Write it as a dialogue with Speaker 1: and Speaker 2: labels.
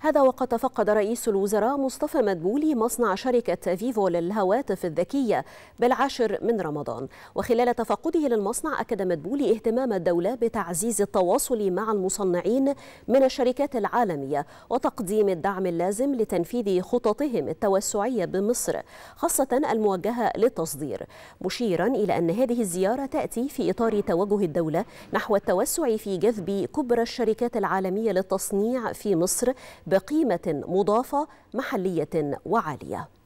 Speaker 1: هذا وقد تفقد رئيس الوزراء مصطفى مدبولي مصنع شركة فيفو للهواتف الذكية بالعاشر من رمضان وخلال تفقده للمصنع أكد مدبولي اهتمام الدولة بتعزيز التواصل مع المصنعين من الشركات العالمية وتقديم الدعم اللازم لتنفيذ خططهم التوسعية بمصر خاصة الموجهة للتصدير مشيرا إلى أن هذه الزيارة تأتي في إطار توجه الدولة نحو التوسع في جذب كبرى الشركات العالمية للتصنيع في مصر بقيمة مضافة محلية وعالية